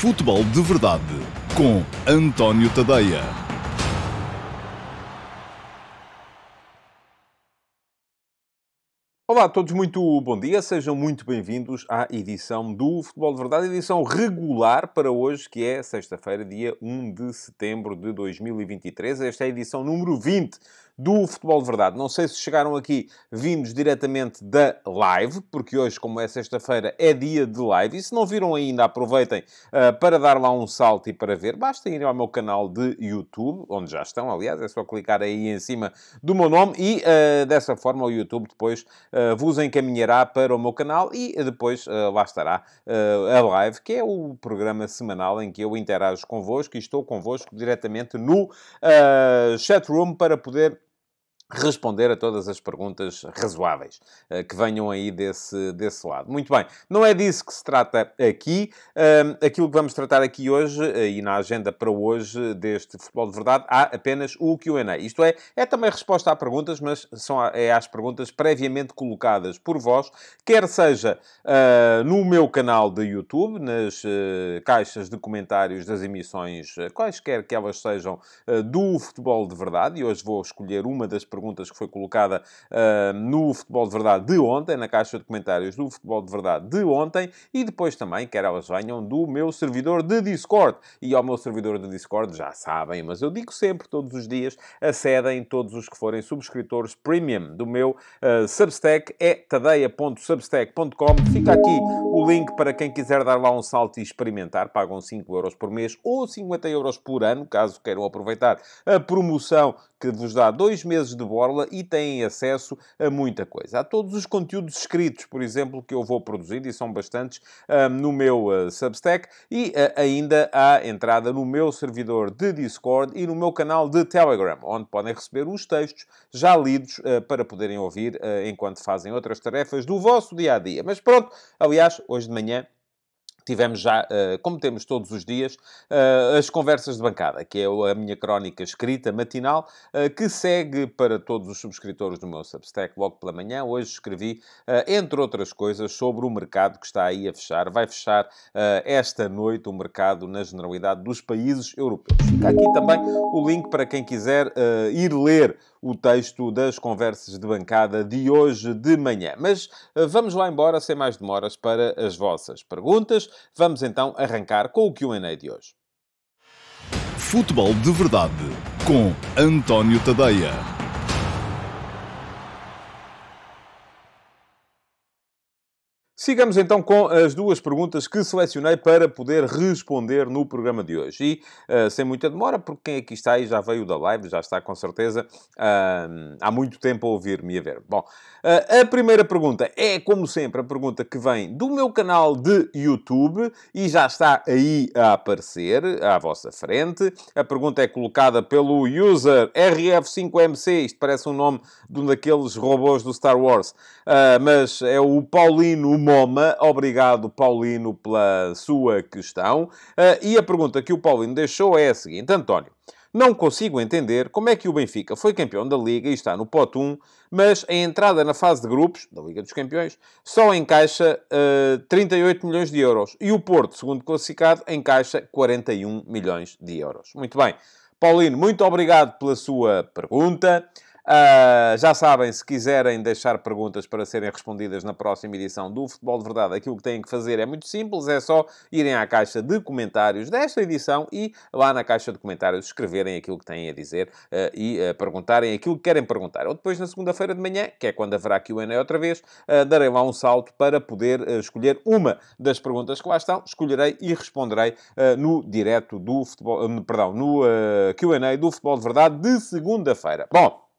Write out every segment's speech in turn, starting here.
Futebol de Verdade com António Tadeia. Olá a todos, muito bom dia, sejam muito bem-vindos à edição do Futebol de Verdade, edição regular para hoje, que é sexta-feira, dia 1 de setembro de 2023. Esta é a edição número 20 do Futebol de Verdade. Não sei se chegaram aqui vindos diretamente da live, porque hoje, como é sexta-feira, é dia de live. E se não viram ainda, aproveitem uh, para dar lá um salto e para ver. Basta ir ao meu canal de YouTube, onde já estão, aliás, é só clicar aí em cima do meu nome e uh, dessa forma o YouTube depois uh, vos encaminhará para o meu canal e depois lá estará a live, que é o programa semanal em que eu interajo convosco e estou convosco diretamente no chatroom para poder responder a todas as perguntas razoáveis uh, que venham aí desse, desse lado. Muito bem, não é disso que se trata aqui. aquilo que vamos tratar aqui hoje uh, e na agenda para hoje deste Futebol de Verdade há apenas o Q&A. Isto é, é também resposta a perguntas, mas são a, é às perguntas previamente colocadas por vós, quer seja uh, no meu canal de YouTube, nas eh, caixas de comentários das emissões, quaisquer que elas sejam, do Futebol de Verdade. E hoje vou escolher uma das perguntas perguntas que foi colocada uh, no Futebol de Verdade de ontem, na caixa de comentários do Futebol de Verdade de ontem, e depois também quer elas venham do meu servidor de Discord. E ao meu servidor de Discord, já sabem, mas eu digo sempre, todos os dias, acedem todos os que forem subscritores premium do meu uh, Substack, é tadeia.substack.com. Fica aqui o link para quem quiser dar lá um salto e experimentar. Pagam 5 euros por mês ou 50 euros por ano, caso queiram aproveitar a promoção que vos dá dois meses de borla e têm acesso a muita coisa. Há todos os conteúdos escritos, por exemplo, que eu vou produzir, e são bastantes, no meu ah, Substack, e ah, ainda há entrada no meu servidor de Discord e no meu canal de Telegram, onde podem receber os textos já lidos ah, para poderem ouvir enquanto fazem outras tarefas do vosso dia a dia. Mas pronto, aliás, hoje de manhã tivemos já, eh, como temos todos os dias, eh, as conversas de bancada, que é a minha crónica escrita matinal, eh, que segue para todos os subscritores do meu Substack logo pela manhã. Hoje escrevi, entre outras coisas, sobre o mercado que está aí a fechar. Vai fechar esta noite o mercado na generalidade dos países europeus. Fica aqui também o link para quem quiser ir ler o texto das conversas de bancada de hoje de manhã. Mas eh, vamos lá embora, sem mais demoras, para as vossas perguntas. Vamos então arrancar com o QA de hoje. Futebol de Verdade, com António Tadeia. Sigamos então com as duas perguntas que selecionei para poder responder no programa de hoje. E uh, sem muita demora, porque quem aqui está e já veio da live, já está com certeza uh, há muito tempo a ouvir-me e a ver. Bom, uh, a primeira pergunta é, como sempre, a pergunta que vem do meu canal de YouTube e já está aí a aparecer à vossa frente. A pergunta é colocada pelo user RF5MC, isto parece o um nome de um daqueles robôs do Star Wars, ah, mas é o Paulino MoMA. Obrigado, Paulino, pela sua questão. Ah, e a pergunta que o Paulino deixou é a seguinte: António. Não consigo entender como é que o Benfica foi campeão da Liga e está no pote 1, mas a entrada na fase de grupos, da Liga dos Campeões, só encaixa uh, ah, 38 milhões de euros. E o Porto, segundo classificado, encaixa 41 milhões de euros. Muito bem. Paulino, muito obrigado pela sua pergunta. Uh, já sabem, se quiserem deixar perguntas para serem respondidas na próxima edição do Futebol de Verdade, aquilo que têm que fazer é muito simples, é só irem à caixa de comentários desta edição e lá na caixa de comentários escreverem aquilo que têm a dizer uh, e uh, perguntarem aquilo que querem perguntar. Ou depois, na segunda-feira de manhã, que é quando haverá aqui o ene outra vez, darei lá um salto para poder escolher uma das perguntas que lá estão, escolherei e responderei no direto do futebol, perdão, no uh, Q&A do Futebol de Verdade de segunda-feira. Bom,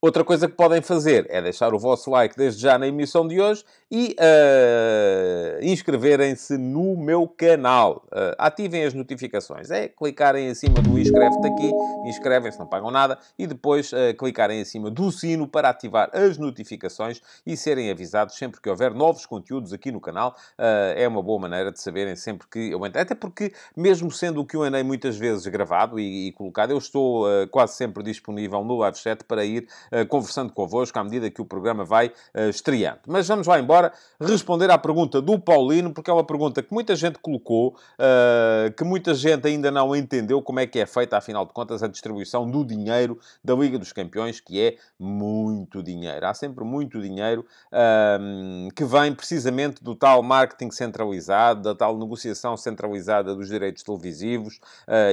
Outra coisa que podem fazer é deixar o vosso like desde já na emissão de hoje e uh, inscreverem-se no meu canal. Uh, ativem as notificações. É clicarem em cima do inscreve-te aqui, inscrevem-se, não pagam nada, e depois uh, clicarem em cima do sino para ativar as notificações e serem avisados sempre que houver novos conteúdos aqui no canal. é uma boa maneira de saberem sempre que eu entro. Até porque, mesmo sendo o que eu andei muitas vezes gravado e, e colocado, eu estou quase sempre disponível no live chat para ir eh, conversando convosco à medida que o programa vai eh, estreando. Mas vamos lá embora responder à pergunta do Paulino, porque é uma pergunta que muita gente colocou, eh, que muita gente ainda não entendeu como é que é feita, afinal de contas, a distribuição do dinheiro da Liga dos Campeões, que é muito dinheiro. Há sempre muito dinheiro ehm, que vem precisamente do tal marketing centralizado, da tal negociação centralizada dos direitos televisivos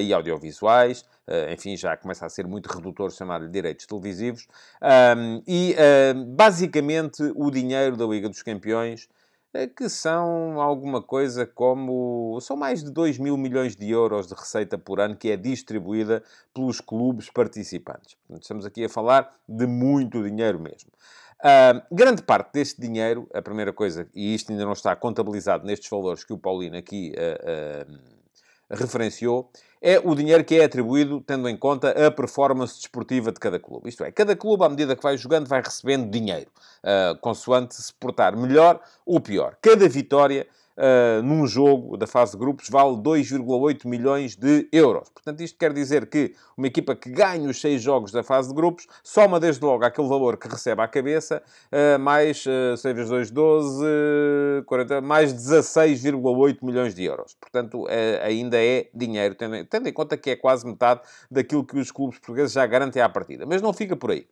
e audiovisuais, eh, enfim, já começa a ser muito redutor chamar-lhe direitos televisivos. Um, e, basicamente, o dinheiro da Liga dos Campeões eh, que são alguma coisa como. São mais de 2 mil milhões de euros de receita por ano que é distribuída pelos clubes participantes. Portanto, estamos aqui a falar de muito dinheiro mesmo. Uh, grande parte deste dinheiro, a primeira coisa, e isto ainda não está contabilizado nestes valores que o Paulino aqui uh, uh, referenciou, é o dinheiro que é atribuído tendo em conta a performance desportiva de cada clube. Isto é, cada clube, à medida que vai jogando, vai recebendo dinheiro, uh, consoante se portar melhor ou pior. Cada vitória uh, num jogo da fase de grupos vale 2,8 milhões de euros. Portanto, isto quer dizer que uma equipa que ganha os seis jogos da fase de grupos soma desde logo aquele valor que recebe à cabeça, uh, mais uh, eh, 6 vezes 2, 12, 40, mais 16,8 milhões de euros. Portanto, ainda é dinheiro, tendo, tendo em conta que é quase metade daquilo que os clubes portugueses já garantem à partida. Mas não fica por aí.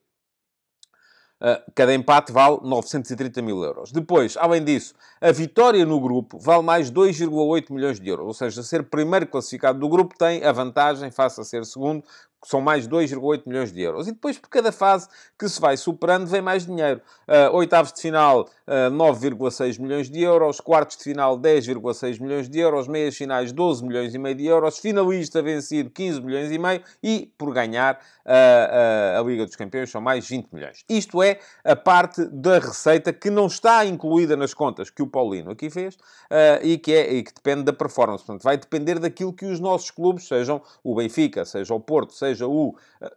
Ah, cada empate vale 930 mil euros. Depois, além disso, a vitória no grupo vale mais 2,8 milhões de euros. Ou seja, ser primeiro classificado do grupo tem a vantagem face a ser segundo, que são mais 2,8 milhões de euros. E depois, por cada fase que se vai superando, vem mais dinheiro. Uh, oitavos de final, uh, ah, 9,6 milhões de euros. Quartos de final, 10,6 milhões de euros. Meias finais, 12 milhões e meio de euros. Finalista vencido, 15 milhões e meio. E, por ganhar uh, a Liga dos Campeões, são mais 20 milhões. Isto é a parte da receita que não está incluída nas contas que o Paulino aqui fez e, que é, e que depende da performance. Portanto, vai depender daquilo que os nossos clubes, sejam o Benfica, seja o Porto, seja seja o eh,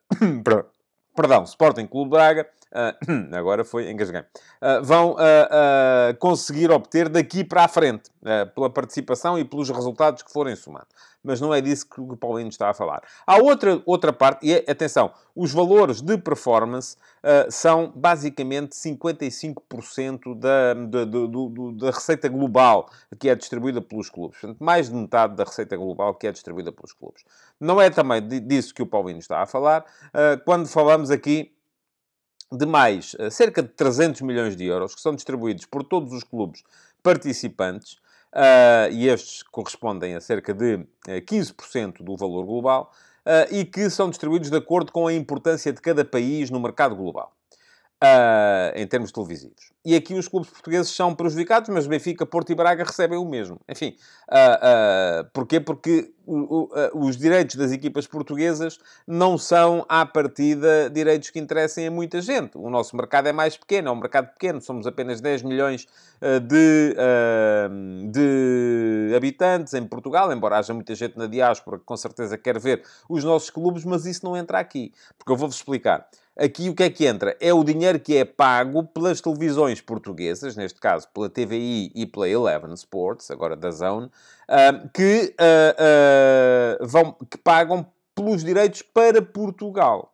perdão, Sporting Clube Braga, Uh, agora foi, engasguei. Uh, vão uh, conseguir obter daqui para a frente, pela participação e pelos resultados que forem somando. Mas não é disso que o Paulino está a falar. Há outra, outra parte, e é, atenção, os valores de performance são basicamente 55% da, da, do, do, da receita global que é distribuída pelos clubes. Portanto, mais de metade da receita global que é distribuída pelos clubes. Não é também disso que o Paulino está a falar. quando falamos aqui de mais eh, cerca de 300 milhões de euros que são distribuídos por todos os clubes participantes, uh, e estes correspondem a cerca de uh, eh, 15% do valor global, uh, e que são distribuídos de acordo com a importância de cada país no mercado global uh, em termos televisivos. E aqui os clubes portugueses são prejudicados, mas Benfica, Porto e Braga recebem o mesmo. Enfim, uh, uh, porquê? Porque o, o, os direitos das equipas portuguesas não são, à partida, direitos que interessem a muita gente. O nosso mercado é mais pequeno, é um mercado pequeno, somos apenas 10 milhões de, de habitantes em Portugal, embora haja muita gente na diáspora que com certeza quer ver os nossos clubes, mas isso não entra aqui. Porque eu vou-vos explicar. Aqui o que é que entra? É o dinheiro que é pago pelas televisões portuguesas, neste caso pela TVI e pela Eleven Sports, agora da Zone, ah, que, ah, ah, vão, que pagam pelos direitos para Portugal.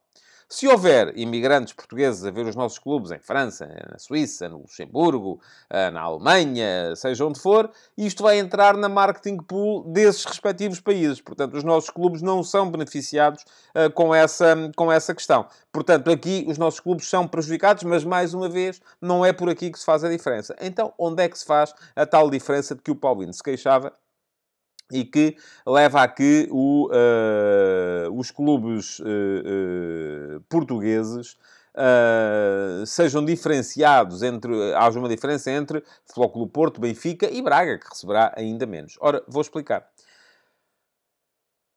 Se houver imigrantes portugueses a ver os nossos clubes em França, na Suíça, no Luxemburgo, eh, na Alemanha, seja onde for, isto vai entrar na marketing pool desses respectivos países. Portanto, os nossos clubes não são beneficiados uh, com, essa, com essa questão. Portanto, aqui os nossos clubes são prejudicados, mas mais uma vez, não é por aqui que se faz a diferença. Então, onde é que se faz a tal diferença de que o Paulinho se queixava e que leva a que o, uh, os clubes uh, portugueses Uh, sejam diferenciados entre haja uma diferença entre Flóculo Porto, Benfica e Braga, que receberá ainda menos. Ora, vou explicar.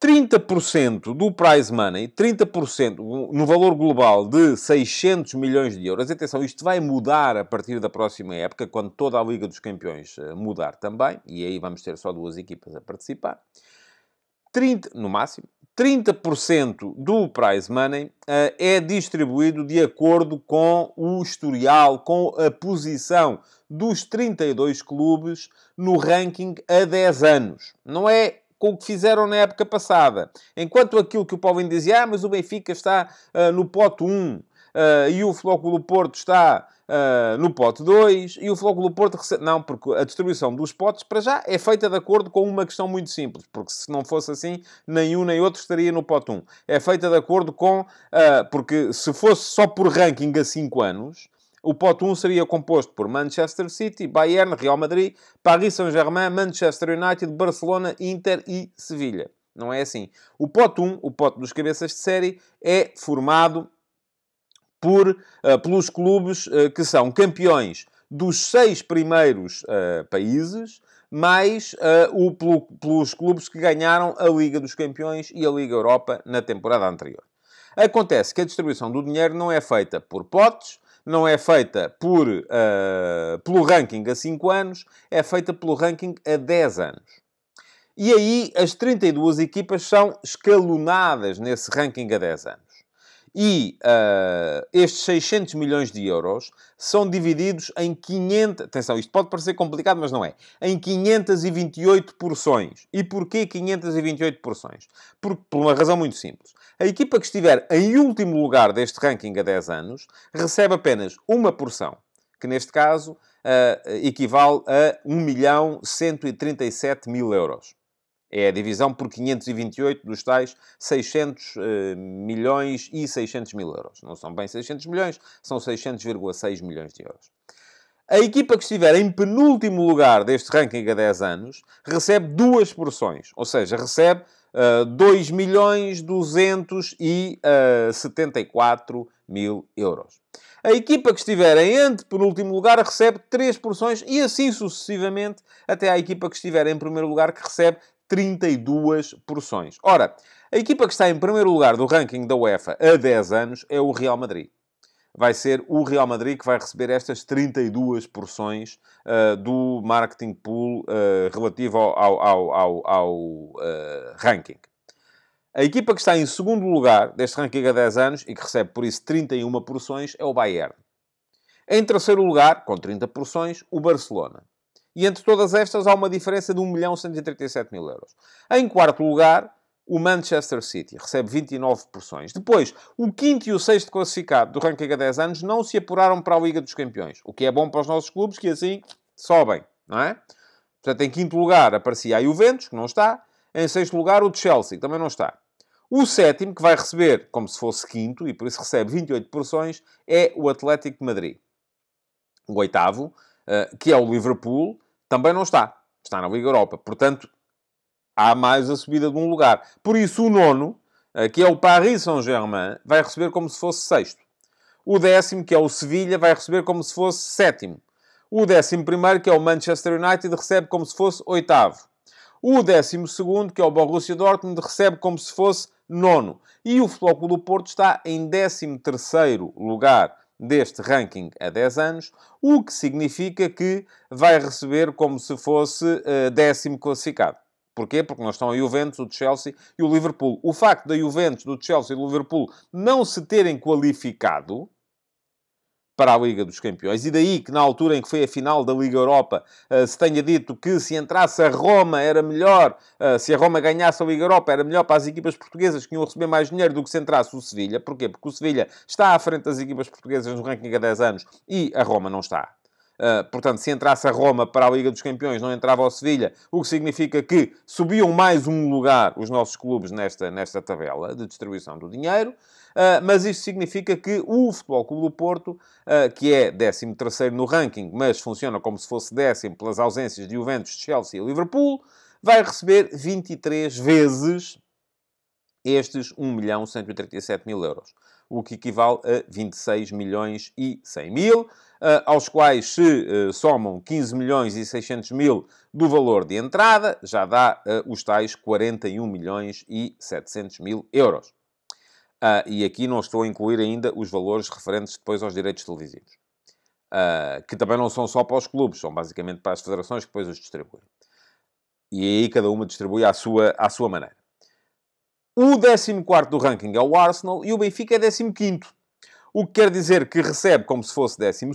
30% do prize money, 30% no valor global de 600 milhões de euros. Atenção, isto vai mudar a partir da próxima época, quando toda a Liga dos Campeões eh, mudar também, e aí vamos ter só duas equipas a participar. 30, no máximo, 30% do prize money eh, é distribuído de acordo com o historial, com a posição dos 32 clubes no ranking a 10 anos. Não é com o que fizeram na época passada. Enquanto aquilo que o Paulinho dizia, ah, mas o Benfica está uh, no pote 1 uh, eh, e o Flóculo Porto está uh, no pote 2 e o Flóculo Porto recebe... Não, porque a distribuição dos potes, para já, é feita de acordo com uma questão muito simples, porque se não fosse assim, nenhum nem outro estaria no pote 1. É feita de acordo com... Uh, porque se fosse só por ranking a 5 anos, o pote 1 seria composto por Manchester City, Bayern, Real Madrid, Paris Saint-Germain, Manchester United, Barcelona, Inter e Sevilha. Não é assim. O pote 1, o pote dos cabeças de série, é formado por, uh, pelos clubes uh, que são campeões dos seis primeiros uh, países, mais o, pelo, pelos clubes que ganharam a Liga dos Campeões e a Liga Europa na temporada anterior. Acontece que a distribuição do dinheiro não é feita por potes, não é feita por, pelo ranking a 5 anos, é feita pelo ranking a 10 anos. E aí as 32 equipas são escalonadas nesse ranking a 10 anos. E uh, estes 600 milhões de euros são divididos em 500... Atenção, isto pode parecer complicado, mas não é. Em 528 porções. E porquê 528 porções? Por, por uma razão muito simples. A equipa que estiver em último lugar deste ranking a 10 anos recebe apenas uma porção, que neste caso uh, equivale a 1 milhão 137 mil euros. É a divisão por 528 dos tais 600 eh, milhões e 600 mil euros. Não são bem 600 milhões, são 600,6 milhões de euros. A equipa que estiver em penúltimo lugar deste ranking a 10 anos recebe duas porções, ou seja, recebe uh, eh, 2 milhões 274 eh, mil euros. A equipa que estiver em antepenúltimo lugar recebe três porções e assim sucessivamente até à equipa que estiver em primeiro lugar que recebe 32 porções. Ora, a equipa que está em primeiro lugar do ranking da UEFA há 10 anos é o Real Madrid. Vai ser o Real Madrid que vai receber estas 32 porções uh, do marketing pool uh, relativo ao, ao, ao, ao uh, ranking. A equipa que está em segundo lugar deste ranking há 10 anos e que recebe por isso 31 porções é o Bayern. Em terceiro lugar, com 30 porções, o Barcelona. E entre todas estas há uma diferença de 1 milhão 137 mil euros. Em quarto lugar, o Manchester City recebe 29 porções. Depois, o quinto e o sexto classificado do ranking há 10 anos não se apuraram para a Liga dos Campeões, o que é bom para os nossos clubes que assim sobem, não é? Portanto, em quinto lugar aparecia a Juventus, que não está. Em sexto lugar, o Chelsea, que também não está. O sétimo, que vai receber como se fosse quinto, e por isso recebe 28 porções, é o Atlético de Madrid. O oitavo, eh, que é o Liverpool, também não está. Está na Liga Europa. Portanto, há mais a subida de um lugar. Por isso, o nono, que é o Paris Saint-Germain, vai receber como se fosse sexto. O décimo, que é o Sevilha, vai receber como se fosse sétimo. O décimo primeiro, que é o Manchester United, recebe como se fosse oitavo. O décimo segundo, que é o Borussia Dortmund, recebe como se fosse nono. E o Futebol Clube do Porto está em décimo terceiro lugar deste ranking a 10 anos, o que significa que vai receber como se fosse uh, décimo classificado. Porquê? Porque nós estão a Juventus, o Chelsea e o Liverpool. O facto da Juventus, do Chelsea e do Liverpool não se terem qualificado para a Liga dos Campeões. E daí que, na altura em que foi a final da Liga Europa, eh, se tenha dito que se entrasse a Roma era melhor, eh, se a Roma ganhasse a Liga Europa era melhor para as equipas portuguesas que iam receber mais dinheiro do que se entrasse o Sevilha. Porquê? Porque o Sevilha está à frente das equipas portuguesas no ranking há 10 anos e a Roma não está. Uh, portanto, se entrasse a Roma para a Liga dos Campeões, não entrava ao Sevilha, o que significa que subiam mais um lugar os nossos clubes nesta, nesta tabela de distribuição do dinheiro. Ah, mas isto significa que o Futebol Clube do Porto, ah, que é 13 terceiro no ranking, mas funciona como se fosse décimo pelas ausências de Juventus, Chelsea e Liverpool, vai receber 23 vezes estes 1 milhão 137 mil euros, o que equivale a 26 milhões e 100 mil, ah, aos quais se somam 15 milhões e 600 mil do valor de entrada, já dá os tais 41 milhões e 700 mil euros. Uh, e aqui não estou a incluir ainda os valores referentes depois aos direitos televisivos, uh, que também não são só para os clubes, são basicamente para as federações que depois os distribuem. E aí cada uma distribui à sua, à sua maneira. O 14 do ranking é o Arsenal e o Benfica é 15. O que quer dizer que recebe como se fosse 12,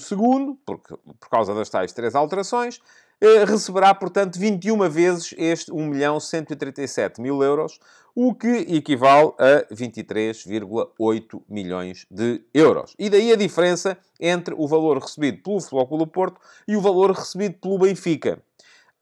porque, por causa das tais três alterações, eh, receberá, portanto, 21 vezes este 1 milhão 137 mil euros, o que equivale a 23,8 milhões de euros. E daí a diferença entre o valor recebido pelo Flóculo Porto e o valor recebido pelo Benfica.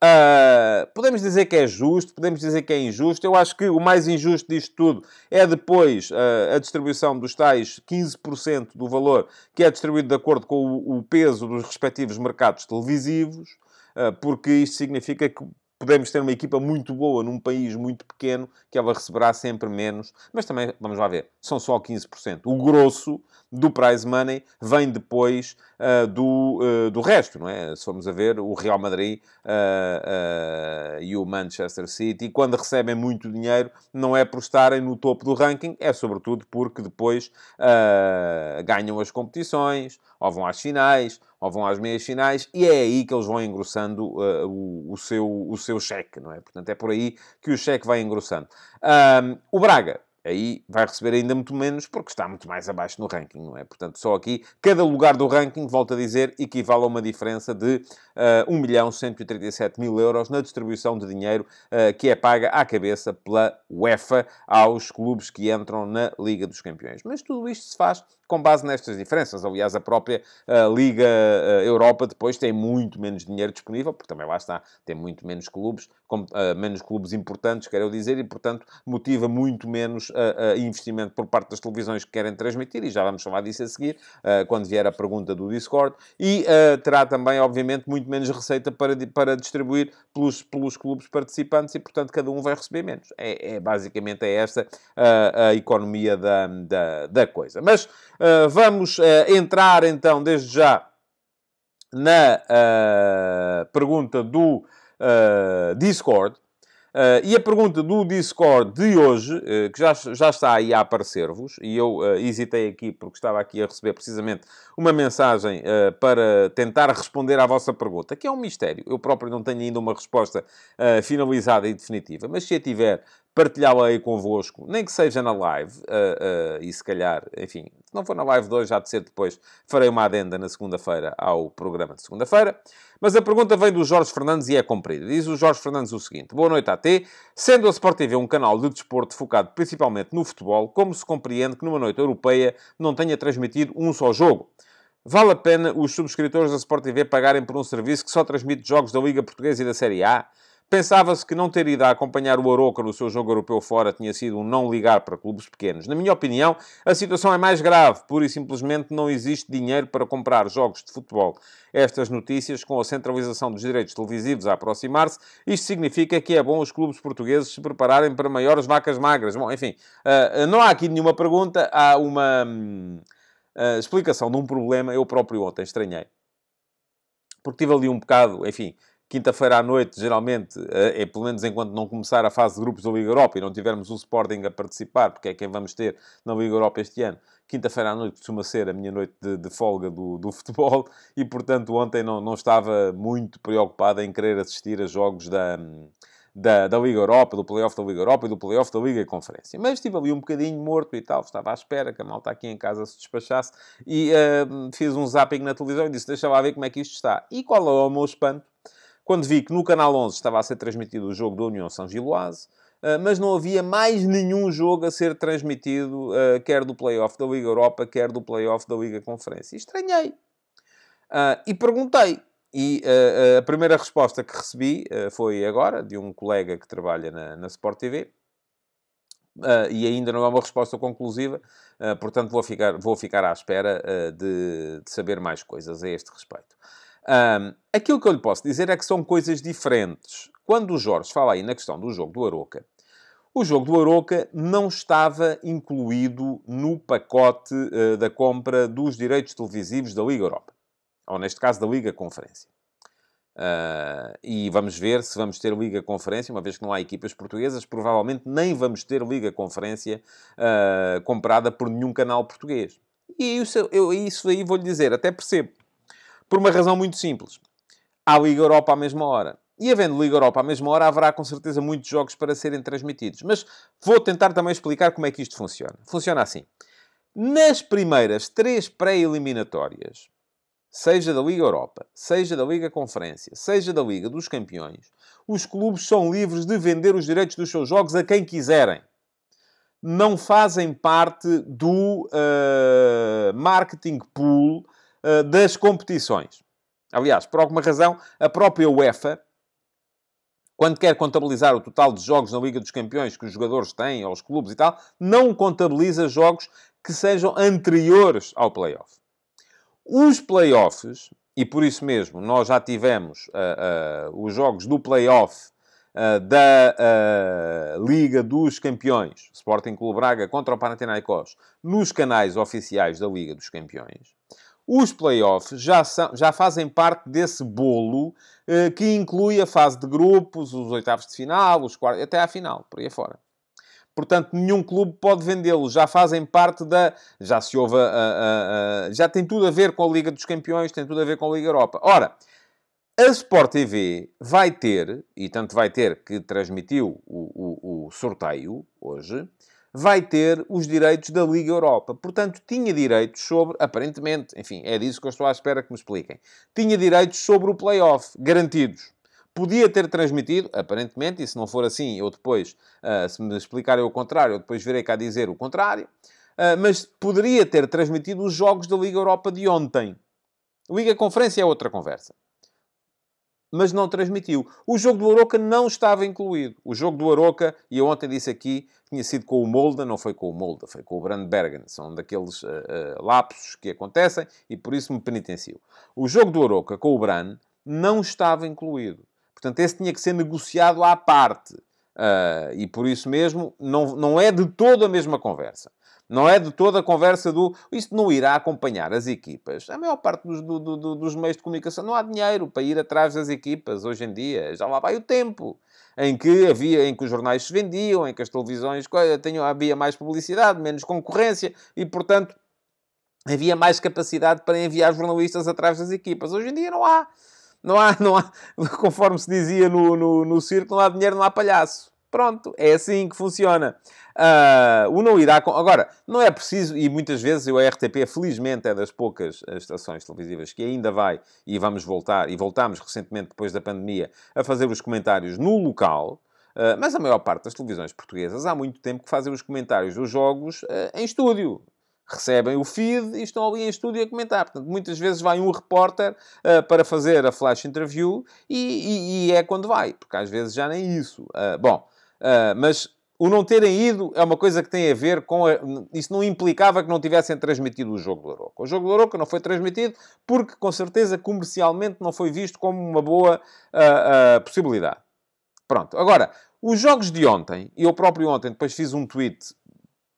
Uh, podemos dizer que é justo, podemos dizer que é injusto. Eu acho que o mais injusto disto tudo é depois uh, a distribuição dos tais 15% do valor que é distribuído de acordo com o, o peso dos respectivos mercados televisivos. Ah, porque isto significa que podemos ter uma equipa muito boa num país muito pequeno, que ela receberá sempre menos. Mas também, vamos lá ver, são só 15%. O grosso do prize money vem depois uh, do, uh, do resto, não é? Se formos a ver, o Real Madrid uh, e o Manchester City, quando recebem muito dinheiro, não é por estarem no topo do ranking, é sobretudo porque depois ganham as competições, ou vão às finais, ou vão às meias finais, e é aí que eles vão engrossando uh, o, o, seu, o seu cheque, não é? Portanto, é por aí que o cheque vai engrossando. Um, o Braga aí vai receber ainda muito menos porque está muito mais abaixo no ranking, não é? Portanto, só aqui, cada lugar do ranking, volto a dizer, equivale a uma diferença de uh, eh, 1 milhão 137 mil euros na distribuição de dinheiro uh, que é paga à cabeça pela UEFA aos clubes que entram na Liga dos Campeões. Mas tudo isto se faz com base nestas diferenças. Aliás, a própria uh, Liga uh, Europa depois tem muito menos dinheiro disponível, porque também lá está, tem muito menos clubes, com, menos clubes importantes, quero dizer, e portanto motiva muito menos investimento por parte das televisões que querem transmitir, e já vamos falar disso a seguir, uh, quando vier a pergunta do Discord, e eh, terá também, obviamente, muito menos receita para, para distribuir pelos, pelos clubes participantes e, portanto, cada um vai receber menos. É, é basicamente é esta eh, a economia da, da, da coisa. Mas vamos entrar, então, desde já, na pergunta do Discord. Uh, e a pergunta do Discord de hoje, uh, que já, já está aí a aparecer-vos, e eu uh, hesitei aqui porque estava aqui a receber precisamente uma mensagem para tentar responder à vossa pergunta, que é um mistério. Eu próprio não tenho ainda uma resposta finalizada e definitiva, mas se a tiver, partilhá-la aí convosco, nem que seja na live, uh, uh, e se calhar, enfim, se não for na live de hoje, já de ser depois, farei uma adenda na segunda-feira ao programa de segunda-feira. Mas a pergunta vem do Jorge Fernandes e é comprida. Diz o Jorge Fernandes o seguinte: Boa noite, AT. Sendo a Sport TV um canal de desporto focado principalmente no futebol, como se compreende que numa noite europeia não tenha transmitido um só jogo? Vale a pena os subscritores da Sport TV pagarem por um serviço que só transmite jogos da Liga Portuguesa e da Série A? Pensava-se que não ter ido a acompanhar o Aroca no seu jogo europeu fora tinha sido um não ligar para clubes pequenos. Na minha opinião, a situação é mais grave. Pura e simplesmente não existe dinheiro para comprar jogos de futebol. Estas notícias, com a centralização dos direitos televisivos a aproximar-se, isto significa que é bom os clubes portugueses se prepararem para maiores vacas magras. Bom, enfim, eh, não há aqui nenhuma pergunta, há uma hum, eh, explicação de um problema. Eu próprio ontem estranhei. Porque tive ali um bocado, enfim Quinta-feira à noite, geralmente, eh, é pelo menos enquanto não começar a fase de grupos da Liga Europa e não tivermos o Sporting a participar, porque é quem vamos ter na Liga Europa este ano. Quinta-feira à noite costuma ser a minha noite de, de folga do, do, futebol e, portanto, ontem não, não estava muito preocupado em querer assistir a jogos da, da, da, Liga Europa, do Playoff da Liga Europa e do Playoff da Liga Conferência. Mas estive ali um bocadinho morto e tal, estava à espera que a malta aqui em casa se despachasse e uh, fiz um zapping na televisão e disse: Deixa lá ver como é que isto está. E qual é o meu espanto? quando vi que no Canal 11 estava a ser transmitido o jogo da União São Giloase, ah, mas não havia mais nenhum jogo a ser transmitido, ah, quer do Playoff da Liga Europa, quer do Playoff da Liga Conferência. E estranhei. Ah, e perguntei. E a primeira resposta que recebi foi agora, de um colega que trabalha na, Sport TV, Uh, e ainda não é uma resposta conclusiva, uh, portanto vou ficar, vou ficar à espera uh, de, de saber mais coisas a este respeito. Um, aquilo que eu lhe posso dizer é que são coisas diferentes. Quando o Jorge fala aí na questão do jogo do Aroca, o jogo do Aroca não estava incluído no pacote uh, da compra dos direitos televisivos da Liga Europa. Ou, neste caso, da Liga Conferência. Uh, e vamos ver se vamos ter Liga Conferência, uma vez que não há equipas portuguesas, provavelmente nem vamos ter Liga Conferência uh, comprada por nenhum canal português. E isso, eu, isso aí vou-lhe dizer, até percebo. Por uma razão muito simples. Há Liga Europa à mesma hora. E havendo Liga Europa à mesma hora, haverá com certeza muitos jogos para serem transmitidos. Mas vou tentar também explicar como é que isto funciona. Funciona assim. Nas primeiras três pré-eliminatórias, seja da Liga Europa, seja da Liga Conferência, seja da Liga dos Campeões, os clubes são livres de vender os direitos dos seus jogos a quem quiserem. Não fazem parte do uh, marketing pool eh, das competições. Aliás, por alguma razão, a própria UEFA, quando quer contabilizar o total de jogos na Liga dos Campeões que os jogadores têm, aos clubes e tal, não contabiliza jogos que sejam anteriores ao playoff. Os playoffs, e por isso mesmo nós já tivemos uh, uh, os jogos do playoff uh, da Liga dos Campeões, Sporting Clube Braga contra o Panathinaikos, nos canais oficiais da Liga dos Campeões. Os playoffs já, são, já fazem parte desse bolo eh, que inclui a fase de grupos, os oitavos de final, os quartos, até à final, por aí fora. Portanto, nenhum clube pode vendê-los. Já fazem parte da. Já se ouve A, a, a, já tem tudo a ver com a Liga dos Campeões, tem tudo a ver com a Liga Europa. Ora, a Sport TV vai ter, e tanto vai ter que transmitiu o, o, o sorteio hoje, vai ter os direitos da Liga Europa. Portanto, tinha direitos sobre, aparentemente, enfim, é disso que eu estou à espera que me expliquem. Tinha direitos sobre o play-off, garantidos. Podia ter transmitido, aparentemente, e se não for assim, eu depois, uh, se me explicarem o contrário, eu depois virei cá dizer o contrário, uh, mas poderia ter transmitido os jogos da Liga Europa de ontem. Liga Conferência é outra conversa mas não transmitiu. O jogo do Aroca não estava incluído. O jogo do Aroca, e eu ontem disse aqui, tinha sido com o Molda, não foi com o Molda, foi com o Brandbergen. São daqueles uh, uh, lapsos que acontecem e por isso me penitencio. O jogo do Aroca com o Bran não estava incluído. Portanto, esse tinha que ser negociado à parte. Uh, e por isso mesmo, não, não é de toda a mesma conversa. Não é de toda a conversa do. Isto não irá acompanhar as equipas. A maior parte dos, do, do, dos meios de comunicação não há dinheiro para ir atrás das equipas hoje em dia. Já lá vai o tempo em que havia, em que os jornais se vendiam, em que as televisões tinham, havia mais publicidade, menos concorrência e, portanto, havia mais capacidade para enviar jornalistas atrás das equipas. Hoje em dia não há. Não há, não há, conforme se dizia no, no, no circo, não há dinheiro, não há palhaço. Pronto, é assim que funciona. Uh, o não irá. Com... Agora, não é preciso, e muitas vezes o RTP, felizmente, é das poucas ah, estações televisivas que ainda vai, e vamos voltar, e voltámos recentemente, depois da pandemia, a fazer os comentários no local. Uh, mas a maior parte das televisões portuguesas há muito tempo que fazem os comentários dos jogos uh, em estúdio recebem o feed e estão ali em estúdio a comentar. Portanto, muitas vezes vai um repórter uh, para fazer a flash interview e, e, e, é quando vai, porque às vezes já nem isso. Uh, bom, Uh, mas o não terem ido é uma coisa que tem a ver com. A... Isso não implicava que não tivessem transmitido o jogo do Aroca. O jogo do Aroca não foi transmitido porque, com certeza, comercialmente não foi visto como uma boa uh, uh, possibilidade. Pronto. Agora, os jogos de ontem, e eu próprio ontem depois fiz um tweet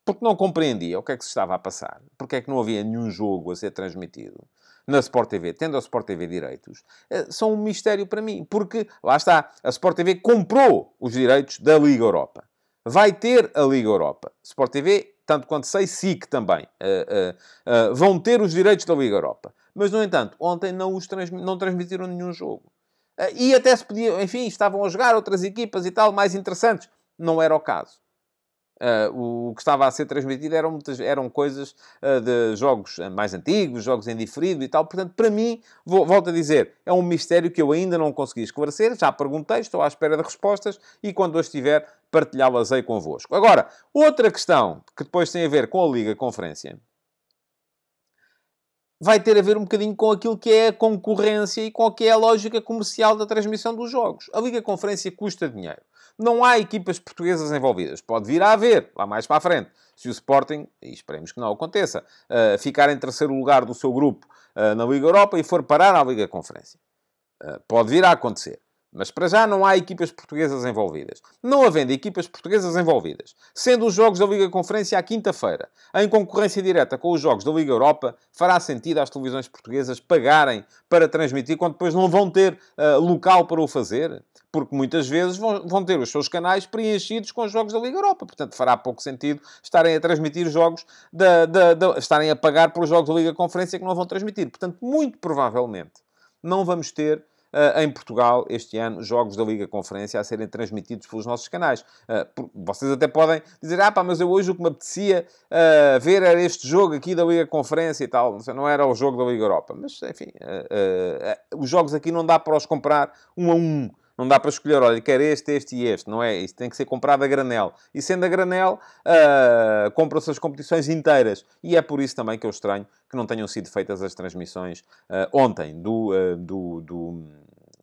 porque não compreendia o que é que se estava a passar, porque é que não havia nenhum jogo a ser transmitido na Sport TV, tendo a Sport TV direitos, eh, são um mistério para mim, porque lá está, a Sport TV comprou os direitos da Liga Europa. Vai ter a Liga Europa. Sport TV, tanto quanto sei, SIC também. Uh, uh, uh, vão ter os direitos da Liga Europa. Mas, no entanto, ontem não, os não transmitiram nenhum jogo. e até se podiam, enfim, estavam a jogar outras equipas e tal, mais interessantes. Não era o caso. Uh, o que estava a ser transmitido eram, muitas, eram coisas uh, de jogos mais antigos, jogos em diferido e tal. Portanto, para mim, vou, volto a dizer, é um mistério que eu ainda não consegui esclarecer. Já perguntei, estou à espera de respostas e quando eu estiver, partilhá-las aí convosco. Agora, outra questão que depois tem a ver com a Liga Conferência vai ter a ver um bocadinho com aquilo que é a concorrência e com o que é a lógica comercial da transmissão dos jogos. A Liga Conferência custa dinheiro. Não há equipas portuguesas envolvidas. Pode vir a haver, lá mais para a frente. Se o Sporting, e esperemos que não aconteça, uh, ficar em terceiro lugar do seu grupo uh, na Liga Europa e for parar à Liga Conferência. Uh, pode vir a acontecer. Mas para já não há equipas portuguesas envolvidas. Não havendo equipas portuguesas envolvidas, sendo os jogos da Liga Conferência à quinta-feira, em concorrência direta com os jogos da Liga Europa, fará sentido às televisões portuguesas pagarem para transmitir quando depois não vão ter uh, local para o fazer, porque muitas vezes vão, vão ter os seus canais preenchidos com os jogos da Liga Europa. Portanto, fará pouco sentido estarem a transmitir jogos, da, da, da, estarem a pagar pelos jogos da Liga Conferência que não vão transmitir. Portanto, muito provavelmente não vamos ter ah, em Portugal este ano jogos da Liga Conferência a serem transmitidos pelos nossos canais. Ah, vocês até podem dizer, ah pá, mas eu hoje o que me apetecia ah, ver era este jogo aqui da Liga Conferência e tal, não era o jogo da Liga Europa, mas enfim, os jogos aqui não dá para os comprar um a um. Não dá para escolher, olha, quer este, este e este, não é? Isto tem que ser comprado a granel. E sendo a granel, uh, ah, compram-se as competições inteiras. E é por isso também que eu estranho que não tenham sido feitas as transmissões uh, ontem do, uh, do, do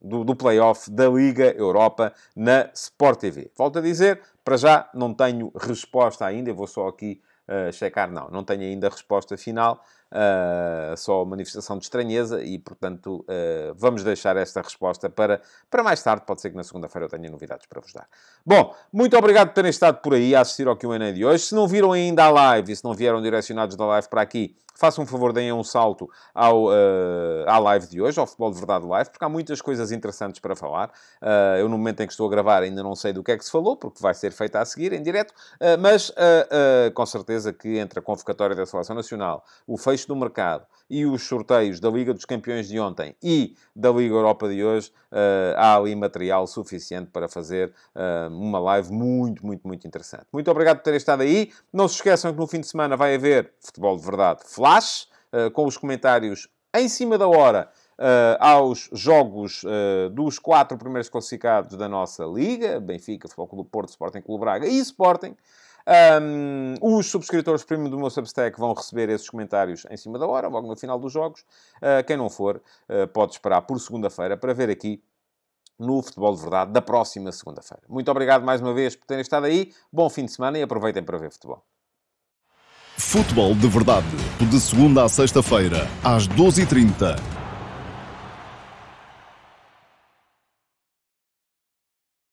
do, do playoff da Liga Europa na Sport TV. Volto a dizer, para já não tenho resposta ainda, eu vou só aqui uh, checar, não, não tenho ainda a resposta final, uh, só manifestação de estranheza e, portanto, uh, vamos deixar esta resposta para, para mais tarde. Pode ser que na segunda-feira eu tenha novidades para vos dar. Bom, muito obrigado por terem estado por aí a assistir ao Q&A de hoje. Se não viram ainda a live e se não vieram direcionados da live para aqui, façam um favor, deem um salto ao, uh, à live de hoje, ao Futebol de Verdade Live, porque há muitas coisas interessantes para falar. Uh, eu, no momento em que estou a gravar, ainda não sei do que é que se falou, porque vai ser feita a seguir, em direto, mas com certeza que entre a convocatória da Seleção Nacional, o fecho do mercado e os sorteios da Liga dos Campeões de ontem e da Liga Europa de hoje, uh, há ali material suficiente para fazer uh, uma live muito, muito, muito interessante. Muito obrigado por terem estado aí. Não se esqueçam que no fim de semana vai haver Futebol de Verdade Flash, uh, com os comentários em cima da hora. Uh, aos jogos uh, dos quatro primeiros classificados da nossa Liga, Benfica, Futebol Clube Porto, Sporting Clube Braga e Sporting. Um, os subscritores premium do meu Substack vão receber esses comentários em cima da hora, logo no final dos jogos. Uh, quem não for, uh, pode esperar por segunda-feira para ver aqui no Futebol de Verdade da próxima segunda-feira. Muito obrigado mais uma vez por terem estado aí. Bom fim de semana e aproveitem para ver futebol. Futebol de Verdade, de segunda a sexta-feira, às 12h30.